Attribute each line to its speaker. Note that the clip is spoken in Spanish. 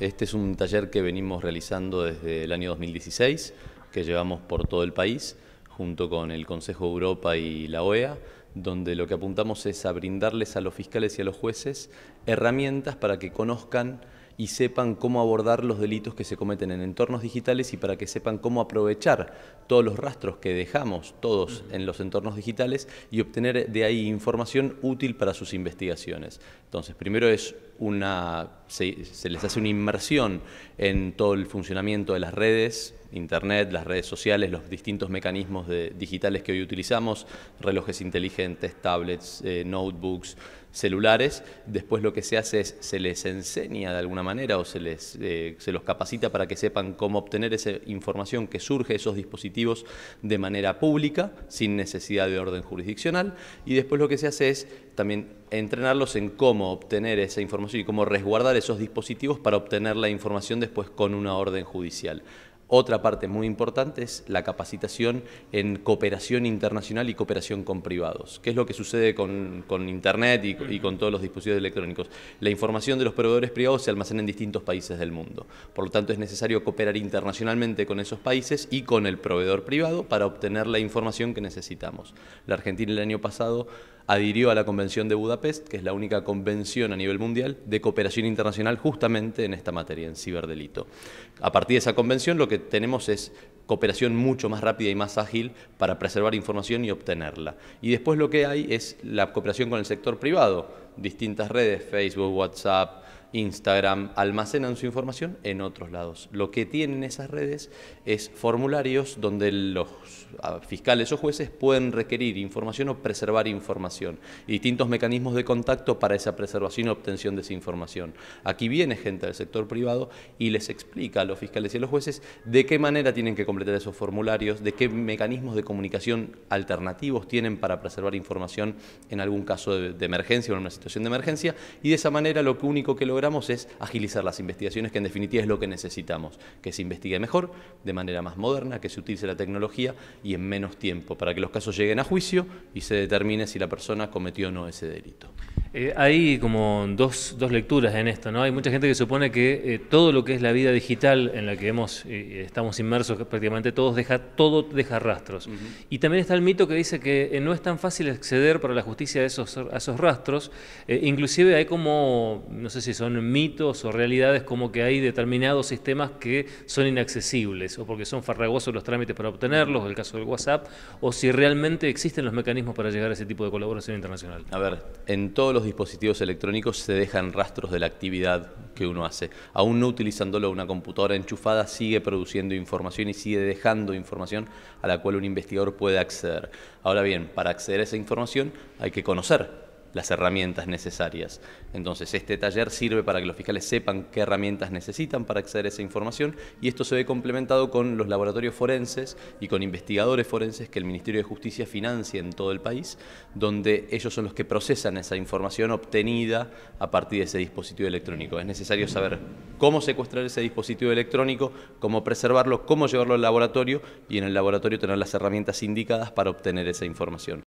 Speaker 1: Este es un taller que venimos realizando desde el año 2016, que llevamos por todo el país, junto con el Consejo de Europa y la OEA, donde lo que apuntamos es a brindarles a los fiscales y a los jueces herramientas para que conozcan y sepan cómo abordar los delitos que se cometen en entornos digitales y para que sepan cómo aprovechar todos los rastros que dejamos todos en los entornos digitales y obtener de ahí información útil para sus investigaciones. Entonces, primero es una, se, se les hace una inmersión en todo el funcionamiento de las redes Internet, las redes sociales, los distintos mecanismos digitales que hoy utilizamos, relojes inteligentes, tablets, eh, notebooks, celulares. Después lo que se hace es se les enseña de alguna manera o se, les, eh, se los capacita para que sepan cómo obtener esa información que surge de esos dispositivos de manera pública, sin necesidad de orden jurisdiccional. Y después lo que se hace es también entrenarlos en cómo obtener esa información y cómo resguardar esos dispositivos para obtener la información después con una orden judicial. Otra parte muy importante es la capacitación en cooperación internacional y cooperación con privados, ¿Qué es lo que sucede con, Internet y, y, con todos los dispositivos electrónicos. La información de los proveedores privados se almacena en distintos países del mundo. Por lo tanto, es necesario cooperar internacionalmente con esos países y con el proveedor privado para obtener la información que necesitamos. La Argentina el año pasado adhirió a la Convención de Budapest, que es la única convención a nivel mundial de cooperación internacional justamente en esta materia, en ciberdelito. A partir de esa convención lo que tenemos es cooperación mucho más rápida y más ágil para preservar información y obtenerla. Y después lo que hay es la cooperación con el sector privado, distintas redes, Facebook, WhatsApp, Instagram almacenan su información en otros lados. Lo que tienen esas redes es formularios donde los fiscales o jueces pueden requerir información o preservar información distintos mecanismos de contacto para esa preservación y obtención de esa información. Aquí viene gente del sector privado y les explica a los fiscales y a los jueces de qué manera tienen que completar esos formularios, de qué mecanismos de comunicación alternativos tienen para preservar información en algún caso de, emergencia o en una situación de emergencia y de esa manera lo único que lo es agilizar las investigaciones, que en definitiva es lo que necesitamos, que se investigue mejor, de manera más moderna, que se utilice la tecnología y en menos tiempo, para que los casos lleguen a juicio y se determine si la persona cometió o no ese delito.
Speaker 2: Eh, hay como dos, lecturas en esto, ¿no? Hay mucha gente que supone que eh, todo lo que es la vida digital en la que hemos, eh, estamos inmersos prácticamente todos, deja, todo deja rastros. Y también está el mito que dice que no es tan fácil acceder para la justicia a esos, esos rastros. inclusive hay como, no sé si son mitos o realidades, como que hay determinados sistemas que son inaccesibles, o porque son farragosos los trámites para obtenerlos, el caso del WhatsApp, o si realmente existen los mecanismos para llegar a ese tipo de colaboración internacional.
Speaker 1: A ver, en todos los dispositivos electrónicos se dejan rastros de la actividad que uno hace. Aún no utilizándolo una computadora enchufada sigue produciendo información y sigue dejando información a la cual un investigador puede acceder. Ahora bien, para acceder a esa información hay que conocer las herramientas necesarias. Entonces, este taller sirve para que los fiscales sepan qué herramientas necesitan para acceder a esa información y esto se ve complementado con los laboratorios forenses y con investigadores forenses que el Ministerio de Justicia financia en todo el país, donde ellos son los que procesan esa información obtenida a partir de ese dispositivo electrónico. Es necesario saber cómo secuestrar ese dispositivo electrónico, cómo preservarlo, cómo llevarlo al laboratorio y en el laboratorio tener las herramientas indicadas para obtener esa información.